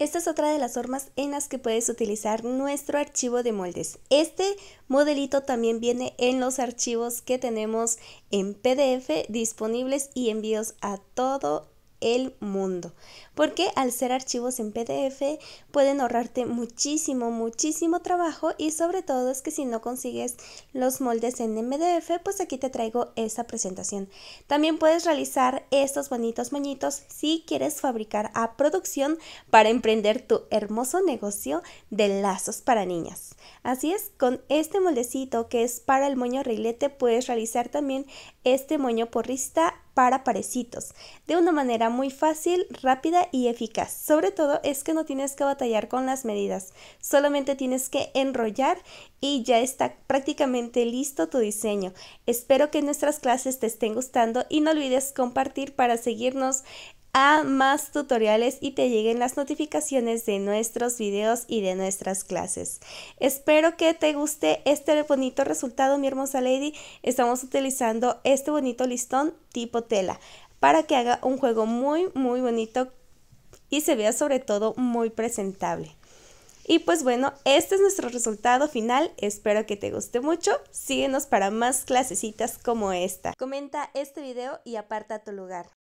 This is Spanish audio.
Esta es otra de las formas en las que puedes utilizar nuestro archivo de moldes. Este modelito también viene en los archivos que tenemos en PDF disponibles y envíos a todo el mundo. Porque al ser archivos en PDF pueden ahorrarte muchísimo, muchísimo trabajo y sobre todo es que si no consigues los moldes en MDF, pues aquí te traigo esa presentación. También puedes realizar estos bonitos moñitos si quieres fabricar a producción para emprender tu hermoso negocio de lazos para niñas. Así es, con este moldecito que es para el moño Rilete, puedes realizar también este moño porrista para parecitos, de una manera muy fácil, rápida y eficaz. Sobre todo es que no tienes que batallar con las medidas, solamente tienes que enrollar y ya está prácticamente listo tu diseño. Espero que nuestras clases te estén gustando y no olvides compartir para seguirnos a más tutoriales y te lleguen las notificaciones de nuestros videos y de nuestras clases. Espero que te guste este bonito resultado, mi hermosa lady. Estamos utilizando este bonito listón tipo tela para que haga un juego muy, muy bonito y se vea sobre todo muy presentable. Y pues bueno, este es nuestro resultado final. Espero que te guste mucho. Síguenos para más clasecitas como esta. Comenta este video y aparta tu lugar.